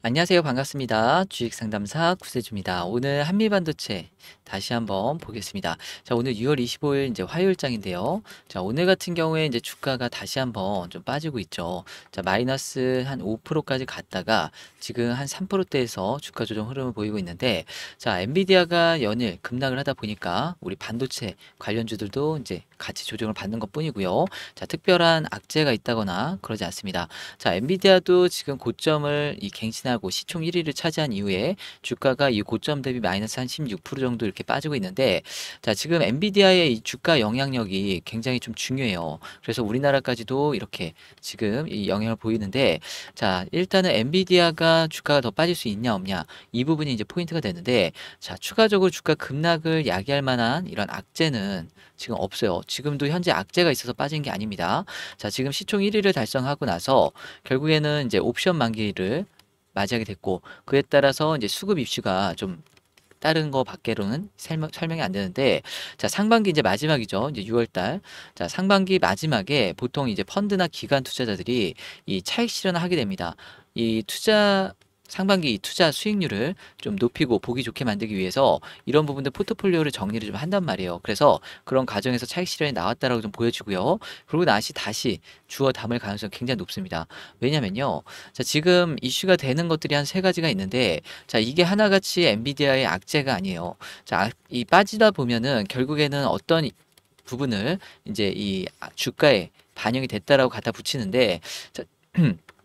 안녕하세요. 반갑습니다. 주식상담사 구세주입니다. 오늘 한미반도체 다시 한번 보겠습니다. 자, 오늘 6월 25일 이제 화요일장인데요. 자, 오늘 같은 경우에 이제 주가가 다시 한번 좀 빠지고 있죠. 자, 마이너스 한 5%까지 갔다가 지금 한 3%대에서 주가 조정 흐름을 보이고 있는데 자, 엔비디아가 연일 급락을 하다 보니까 우리 반도체 관련주들도 이제 같이 조정을 받는 것 뿐이고요. 자, 특별한 악재가 있다거나 그러지 않습니다. 자, 엔비디아도 지금 고점을 이 갱신 상승하고 시총 1위를 차지한 이후에 주가가 이 고점 대비 마이너스 한 16% 정도 이렇게 빠지고 있는데 자 지금 엔비디아의 이 주가 영향력이 굉장히 좀 중요해요. 그래서 우리나라까지도 이렇게 지금 이 영향을 보이는데 자 일단은 엔비디아가 주가가 더 빠질 수 있냐 없냐 이 부분이 이제 포인트가 되는데 자 추가적으로 주가 급락을 야기할 만한 이런 악재는 지금 없어요. 지금도 현재 악재가 있어서 빠진 게 아닙니다. 자, 지금 시총 1위를 달성하고 나서 결국에는 이제 옵션 만기를 맞이하게 됐고 그에 따라서 이제 수급 입시가 좀 다른 거 밖에로는 설명, 설명이 안 되는데 자 상반기 이제 마지막이죠 이제 6월달 자 상반기 마지막에 보통 이제 펀드나 기관 투자자들이 이 차익 실현을 하게 됩니다 이 투자 상반기 투자 수익률을 좀 높이고 보기 좋게 만들기 위해서 이런 부분들 포트폴리오를 정리를 좀 한단 말이에요. 그래서 그런 과정에서 차익 실현이 나왔다라고 좀 보여지고요. 그리고 나시 다시 주어 담을 가능성이 굉장히 높습니다. 왜냐면요. 자, 지금 이슈가 되는 것들이 한 세 가지가 있는데 자, 이게 하나같이 엔비디아의 악재가 아니에요. 자, 아, 이 빠지다 보면은 결국에는 어떤 부분을 이제 이 주가에 반영이 됐다라고 갖다 붙이는데 자,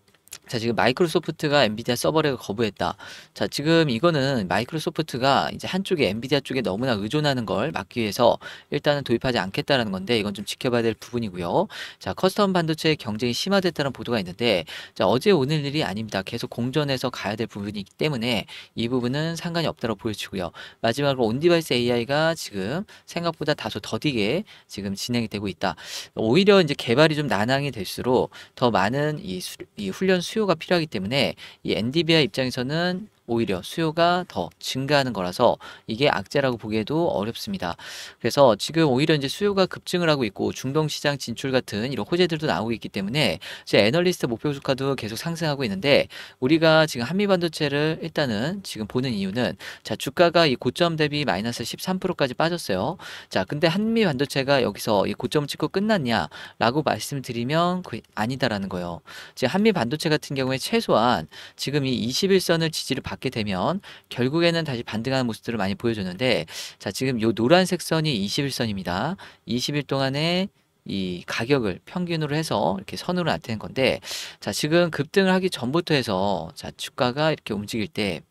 자 지금 마이크로소프트가 엔비디아 서버를 거부했다. 자 지금 이거는 마이크로소프트가 이제 한쪽에 엔비디아 쪽에 너무나 의존하는 걸 막기 위해서 일단은 도입하지 않겠다라는 건데 이건 좀 지켜봐야 될 부분이고요. 자 커스텀 반도체의 경쟁이 심화됐다는 보도가 있는데 자 어제 오늘 일이 아닙니다. 계속 공전에서 가야 될 부분이기 때문에 이 부분은 상관이 없다고 보여지고요. 마지막으로 온디바이스 AI가 지금 생각보다 다소 더디게 지금 진행이 되고 있다. 오히려 이제 개발이 좀 난항이 될수록 더 많은 이, 수, 이 훈련 수 수요가 필요하기 때문에 이 NDBI 입장에서는 오히려 수요가 더 증가하는 거라서 이게 악재라고 보기에도 어렵습니다. 그래서 지금 오히려 이제 수요가 급증을 하고 있고 중동 시장 진출 같은 이런 호재들도 나오고 있기 때문에 이제 애널리스트 목표 주가도 계속 상승하고 있는데 우리가 지금 한미 반도체를 일단은 지금 보는 이유는 자 주가가 이 고점 대비 마이너스 13%까지 빠졌어요. 자 근데 한미 반도체가 여기서 이 고점 찍고 끝났냐라고 말씀드리면 그 아니다라는 거예요. 지금 한미 반도체 같은 경우에 최소한 지금 이 21선을 지지를 받 받게 되면 결국에는 다시 반등하는 모습들을 많이 보여줬는데 자 지금 요 노란색 선이 21선입니다. 20일 동안에 이 가격을 평균으로 해서 이렇게 선으로 나타낸 건데 자 지금 급등을 하기 전부터 해서 자 주가가 이렇게 움직일 때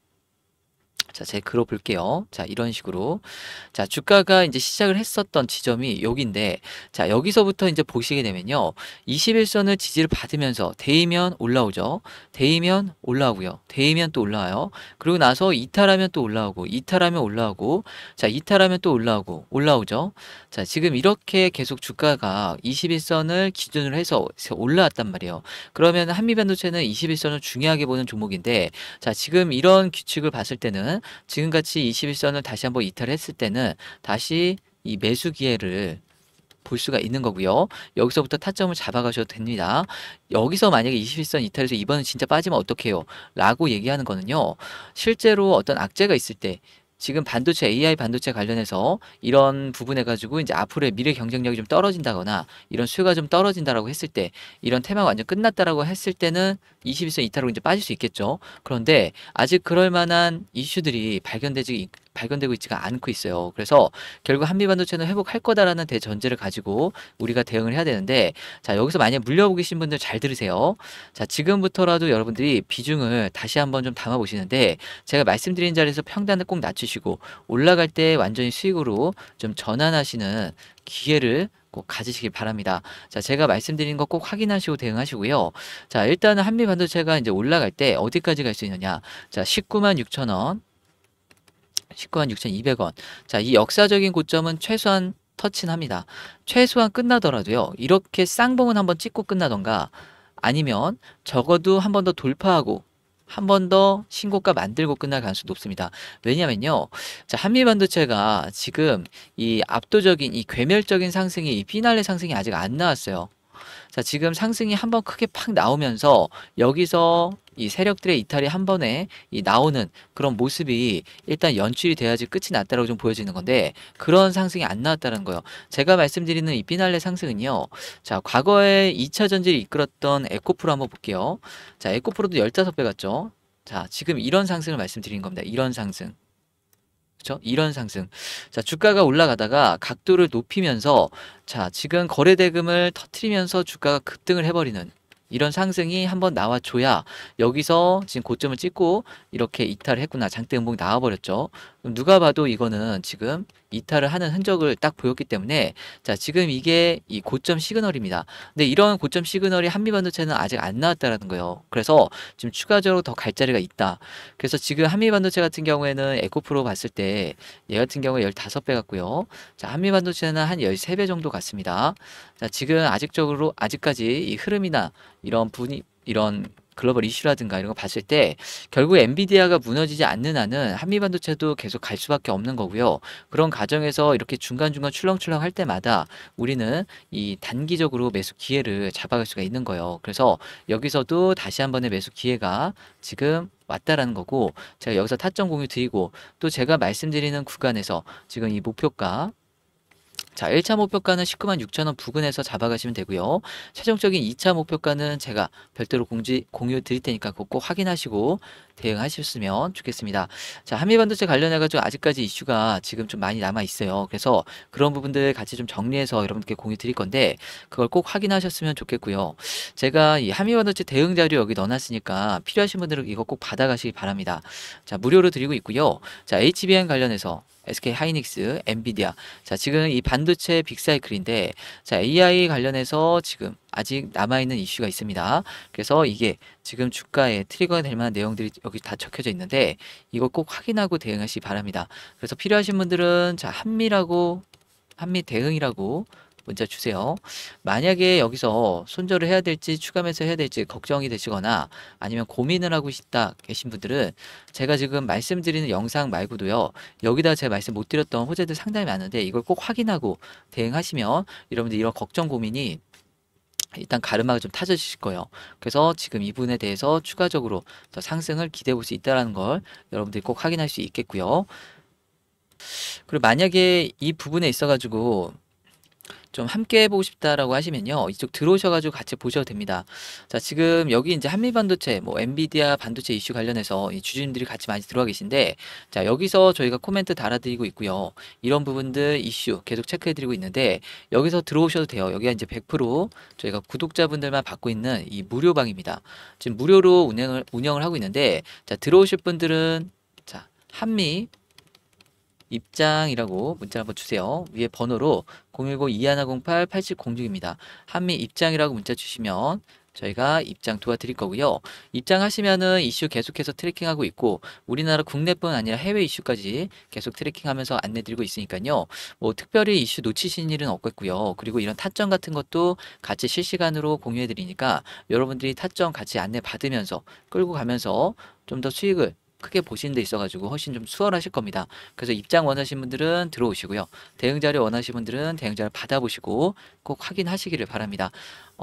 자, 제 글어 볼게요. 자, 이런 식으로. 자, 주가가 이제 시작을 했었던 지점이 여기인데, 자, 여기서부터 이제 보시게 되면요. 21선을 지지를 받으면서 대이면 올라오죠. 대이면 올라오고요. 대이면또 올라와요. 그리고 나서 이탈하면 또 올라오고, 이탈하면 올라오고, 자, 이탈하면 또 올라오고, 올라오죠. 자, 지금 이렇게 계속 주가가 21선을 기준으로 해서 올라왔단 말이에요. 그러면 한미반도체는 21선을 중요하게 보는 종목인데, 자, 지금 이런 규칙을 봤을 때는 지금같이 21선을 다시 한번 이탈했을 때는 다시 이 매수 기회를 볼 수가 있는 거고요. 여기서부터 타점을 잡아가셔도 됩니다. 여기서 만약에 21선 이탈해서 이번은 진짜 빠지면 어떡해요? 라고 얘기하는 거는요. 실제로 어떤 악재가 있을 때 지금 반도체 AI 반도체 관련해서 이런 부분해 가지고 이제 앞으로의 미래 경쟁력이 좀 떨어진다거나 이런 수요가 좀 떨어진다라고 했을 때 이런 테마가 완전 끝났다라고 했을 때는 21세 이탈로 이제 빠질 수 있겠죠. 그런데 아직 그럴 만한 이슈들이 발견되지 발견되고 있지가 않고 있어요. 그래서 결국 한미 반도체는 회복할 거다라는 대전제를 가지고 우리가 대응을 해야 되는데 자 여기서 만약 물려보고 계신 분들 잘 들으세요. 자 지금부터라도 여러분들이 비중을 다시 한번 좀 담아 보시는데 제가 말씀드린 자리에서 평단을 꼭 낮추시고 올라갈 때 완전히 수익으로 좀 전환하시는 기회를 꼭 가지시길 바랍니다. 자, 제가 말씀드린 거 꼭 확인하시고 대응하시고요. 자, 일단은 한미 반도체가 이제 올라갈 때 어디까지 갈 수 있느냐. 자, 19만 6천 원. 19만 6,200원. 자, 이 역사적인 고점은 최소한 터치합니다. 최소한 끝나더라도요. 이렇게 쌍봉은 한번 찍고 끝나던가 아니면 적어도 한번 더 돌파하고 한번더 신고가 만들고 끝날 가능성이 높습니다. 왜냐면요. 자, 한미 반도체가 지금 이 압도적인 이 괴멸적인 상승이 이 피날레 상승이 아직 안 나왔어요. 자, 지금 상승이 한 번 크게 팍 나오면서 여기서 이 세력들의 이탈이 한 번에 이 나오는 그런 모습이 일단 연출이 돼야지 끝이 났다라고 좀 보여지는 건데 그런 상승이 안 나왔다는 거예요. 제가 말씀드리는 이 피날레 상승은요. 자, 과거에 2차 전지를 이끌었던 에코프로 한번 볼게요. 자, 에코프로도 15배 갔죠. 자, 지금 이런 상승을 말씀드린 겁니다. 이런 상승. 그렇죠? 이런 상승. 자, 주가가 올라가다가 각도를 높이면서 자, 지금 거래 대금을 터트리면서 주가가 급등을 해버리는 이런 상승이 한번 나와줘야 여기서 지금 고점을 찍고 이렇게 이탈을 했구나. 장대 음봉 나와버렸죠. 누가 봐도 이거는 지금 이탈을 하는 흔적을 딱 보였기 때문에 자 지금 이게 이 고점 시그널입니다. 근데 이런 고점 시그널이 한미반도체는 아직 안 나왔다라는 거예요. 그래서 지금 추가적으로 더 갈 자리가 있다. 그래서 지금 한미반도체 같은 경우에는 에코프로 봤을 때 얘 같은 경우에 15배 같고요. 자 한미반도체는 한 13배 정도 같습니다. 자 지금 아직적으로 아직까지 이 흐름이나 이런 분이 이런 글로벌 이슈라든가 이런 거 봤을 때 결국 엔비디아가 무너지지 않는 한은 한미 반도체도 계속 갈 수밖에 없는 거고요. 그런 과정에서 이렇게 중간중간 출렁출렁 할 때마다 우리는 이 단기적으로 매수 기회를 잡아갈 수가 있는 거예요. 그래서 여기서도 다시 한 번의 매수 기회가 지금 왔다라는 거고 제가 여기서 타점 공유 드리고 또 제가 말씀드리는 구간에서 지금 이 목표가 자, 1차 목표가는 19만 6천원 부근에서 잡아가시면 되고요. 최종적인 2차 목표가는 제가 별도로 공지, 공유 드릴 테니까 그꼭 확인하시고 대응하셨으면 좋겠습니다. 자, 한미 반도체 관련해 가지고 아직까지 이슈가 지금 좀 많이 남아 있어요. 그래서 그런 부분들 같이 좀 정리해서 여러분께 공유 드릴 건데 그걸 꼭 확인하셨으면 좋겠고요. 제가 이 한미 반도체 대응 자료 여기 넣어 놨으니까 필요하신 분들은 이거 꼭 받아 가시기 바랍니다. 자, 무료로 드리고 있고요. 자, h b n 관련해서 SK 하이닉스, 엔비디아. 자, 지금 이 반도체 빅사이클인데 자, AI 관련해서 지금 아직 남아있는 이슈가 있습니다. 그래서 이게 지금 주가에 트리거가 될 만한 내용들이 여기 다 적혀져 있는데 이걸 꼭 확인하고 대응하시기 바랍니다. 그래서 필요하신 분들은 자 한미라고 한미 대응이라고 문자 주세요. 만약에 여기서 손절을 해야 될지 추가면서 해야 될지 걱정이 되시거나 아니면 고민을 하고 싶다 계신 분들은 제가 지금 말씀드리는 영상 말고도요. 여기다 제 말씀 못 드렸던 호재들 상당히 많은데 이걸 꼭 확인하고 대응하시면 여러분들 이런 걱정 고민이 일단 가르마가 좀 타져지실 거예요. 그래서 지금 이분에 대해서 추가적으로 상승을 기대해 볼 수 있다는 걸 여러분들이 꼭 확인할 수 있겠고요. 그리고 만약에 이 부분에 있어가지고 좀 함께 해보고 싶다라고 하시면요. 이쪽 들어오셔가지고 같이 보셔도 됩니다. 자, 지금 여기 이제 한미 반도체, 뭐 엔비디아 반도체 이슈 관련해서 이 주주님들이 같이 많이 들어와 계신데, 자, 여기서 저희가 코멘트 달아드리고 있고요. 이런 부분들 이슈 계속 체크해드리고 있는데, 여기서 들어오셔도 돼요. 여기가 이제 100% 저희가 구독자분들만 받고 있는 이 무료방입니다. 지금 무료로 운영을, 운영을 하고 있는데, 자, 들어오실 분들은, 자, 한미 입장이라고 문자 한번 주세요. 위에 번호로 0 1 0 2 1 0 8 8 0 0 6입니다 한미 입장이라고 문자 주시면 저희가 입장 도와드릴 거고요. 입장하시면은 이슈 계속해서 트래킹하고 있고 우리나라 국내뿐 아니라 해외 이슈까지 계속 트래킹하면서 안내드리고 있으니까요. 뭐 특별히 이슈 놓치신 일은 없겠고요. 그리고 이런 타점 같은 것도 같이 실시간으로 공유해드리니까 여러분들이 타점 같이 안내 받으면서 끌고 가면서 좀 더 수익을 크게 보시는 데 있어가지고 훨씬 좀 수월하실 겁니다. 그래서 입장 원하신 분들은 들어오시고요. 대응 자료 원하신 분들은 대응 자료 받아보시고 꼭 확인하시기를 바랍니다.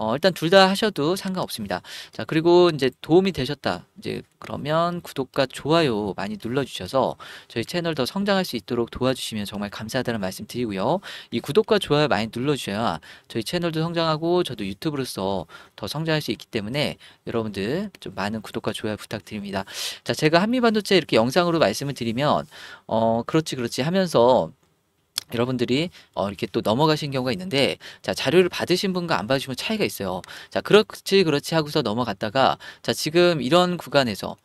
어, 일단 둘 다 하셔도 상관없습니다. 자, 그리고 이제 도움이 되셨다. 이제 그러면 구독과 좋아요 많이 눌러주셔서 저희 채널 더 성장할 수 있도록 도와주시면 정말 감사하다는 말씀 드리고요. 이 구독과 좋아요 많이 눌러주셔야 저희 채널도 성장하고 저도 유튜브로서 더 성장할 수 있기 때문에 여러분들 좀 많은 구독과 좋아요 부탁드립니다. 자, 제가 한미반도체 이렇게 영상으로 말씀을 드리면, 어, 그렇지, 그렇지 하면서 여러분들이 어 이렇게 또 넘어가신 경우가 있는데 자 자료를 받으신 분과 안 받으신 분 차이가 있어요. 자 그렇지 그렇지 하고서 넘어갔다가 자 지금 이런 구간에서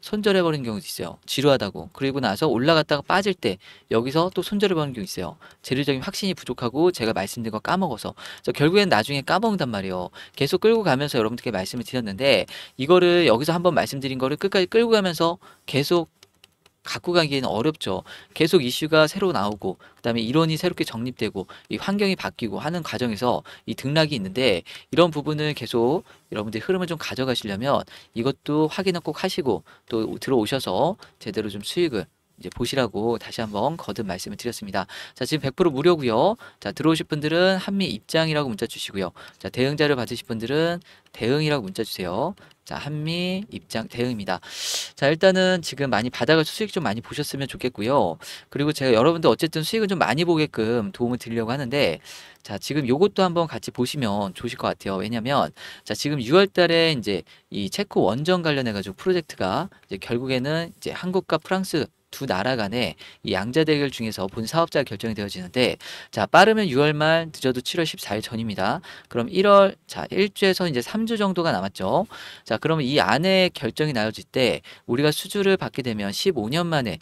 손절해버린 경우도 있어요. 지루하다고. 그리고 나서 올라갔다가 빠질 때 여기서 또 손절해버린 경우 있어요. 재료적인 확신이 부족하고 제가 말씀드린 거 까먹어서. 그 결국엔 나중에 까먹는단 말이에요. 계속 끌고 가면서 여러분들께 말씀을 드렸는데 이거를 여기서 한번 말씀드린 거를 끝까지 끌고 가면서 계속 갖고 가기는 에 어렵죠. 계속 이슈가 새로 나오고 그다음에 이론이 새롭게 정립되고 이 환경이 바뀌고 하는 과정에서 이 등락이 있는데 이런 부분을 계속 여러분들 흐름을 좀 가져가시려면 이것도 확인을 꼭 하시고 또 들어오셔서 제대로 좀 수익을 이제 보시라고 다시 한번 거듭 말씀을 드렸습니다. 자, 지금 100% 무료고요. 자, 들어오실 분들은 한미 입장이라고 문자 주시고요. 자, 대응 자를 받으실 분들은 대응이라고 문자 주세요. 자, 한미 입장 대응입니다. 자, 일단은 지금 많이 바닥을 수익 좀 많이 보셨으면 좋겠고요. 그리고 제가 여러분들 어쨌든 수익을좀 많이 보게끔 도움을 드리려고 하는데 자, 지금 요것도 한번 같이 보시면 좋으실 것 같아요. 왜냐면 자, 지금 6월 달에 이제 이 체코 원전 관련해 가지고 프로젝트가 이제 결국에는 이제 한국과 프랑스 두 나라 간의 이 양자 대결 중에서 본 사업자가 결정이 되어지는데 자 빠르면 6월 말 늦어도 7월 14일 전입니다. 그럼 1월 자 1주에서 이제 3주 정도가 남았죠. 자 그러면 이 안에 결정이 나눠질 때 우리가 수주를 받게 되면 15년 만에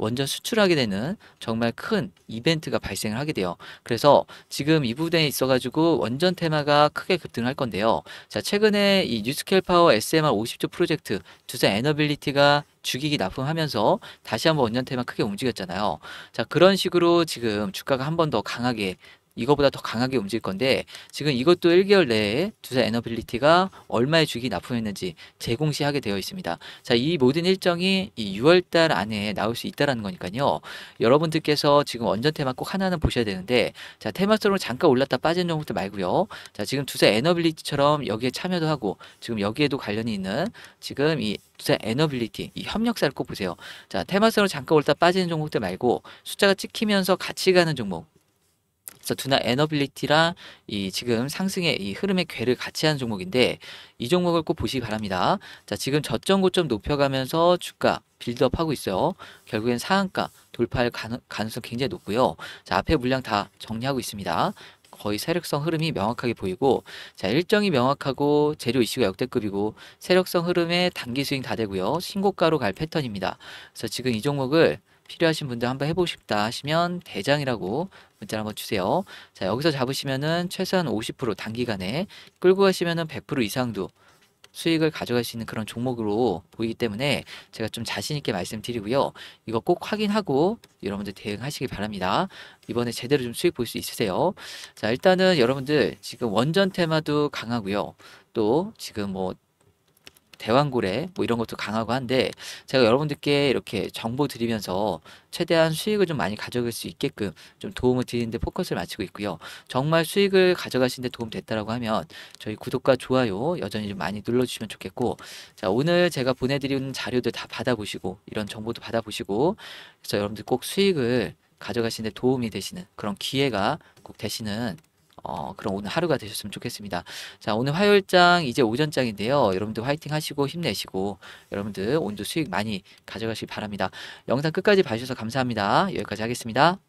원전 수출하게 되는 정말 큰 이벤트가 발생을 하게 돼요. 그래서 지금 이 부분에 있어가지고 원전 테마가 크게 급등할 건데요. 자, 최근에 이 뉴스케일 파워 SMR 50조 프로젝트 주사 에너빌리티가 주기기 납품하면서 다시 한번 원전 테마 크게 움직였잖아요. 자, 그런 식으로 지금 주가가 한 번 더 강하게 이거보다 더 강하게 움직일 건데 지금 이것도 1개월 내에 두사 에너빌리티가 얼마의 주기 납품했는지 재공시하게 되어 있습니다. 자, 이 모든 일정이 이 6월달 안에 나올 수 있다라는 거니까요. 여러분들께서 지금 원전 테마 꼭 하나는 보셔야 되는데 자, 테마스로 잠깐 올랐다 빠진 종목들 말고요. 자, 지금 두사 에너빌리티처럼 여기에 참여도 하고 지금 여기에도 관련이 있는 지금 이 두사 에너빌리티 이 협력사를 꼭 보세요. 자, 테마스로 잠깐 올랐다 빠지는 종목들 말고 숫자가 찍히면서 같이 가는 종목 그래서 두나 에너빌리티랑 이 지금 상승의 이 흐름의 괴를 같이 하는 종목인데 이 종목을 꼭 보시기 바랍니다. 자, 지금 저점 고점 높여가면서 주가 빌드업하고 있어요. 결국엔 상한가 돌파할 가능성 굉장히 높고요. 자, 앞에 물량 다 정리하고 있습니다. 거의 세력성 흐름이 명확하게 보이고 자 일정이 명확하고 재료 이슈가 역대급이고 세력성 흐름에 단기 스윙 다 되고요 신고가로 갈 패턴입니다. 그래서 지금 이 종목을 필요하신 분들 한번 해보고 싶다 하시면 대장이라고 문자 한번 주세요. 자, 여기서 잡으시면은 최소한 50% 단기간에 끌고 가시면은 100% 이상도 수익을 가져갈 수 있는 그런 종목으로 보이기 때문에 제가 좀 자신 있게 말씀드리고요. 이거 꼭 확인하고 여러분들 대응하시기 바랍니다. 이번에 제대로 좀 수익 볼 수 있으세요. 자, 일단은 여러분들 지금 원전 테마도 강하고요. 또 지금 뭐 대왕고래 뭐 이런 것도 강하고 한데 제가 여러분들께 이렇게 정보 드리면서 최대한 수익을 좀 많이 가져갈 수 있게끔 좀 도움을 드리는데 포커스를 맞추고 있고요. 정말 수익을 가져가시는데 도움 됐다라고 하면 저희 구독과 좋아요 여전히 좀 많이 눌러주시면 좋겠고 자 오늘 제가 보내드리는 자료들 다 받아보시고 이런 정보도 받아보시고 그래서 여러분들 꼭 수익을 가져가시는데 도움이 되시는 그런 기회가 꼭 되시는 어, 그럼 오늘 하루가 되셨으면 좋겠습니다. 자, 오늘 화요일장 이제 오전장인데요. 여러분들 화이팅 하시고 힘내시고 여러분들 오늘도 수익 많이 가져가시기 바랍니다. 영상 끝까지 봐주셔서 감사합니다. 여기까지 하겠습니다.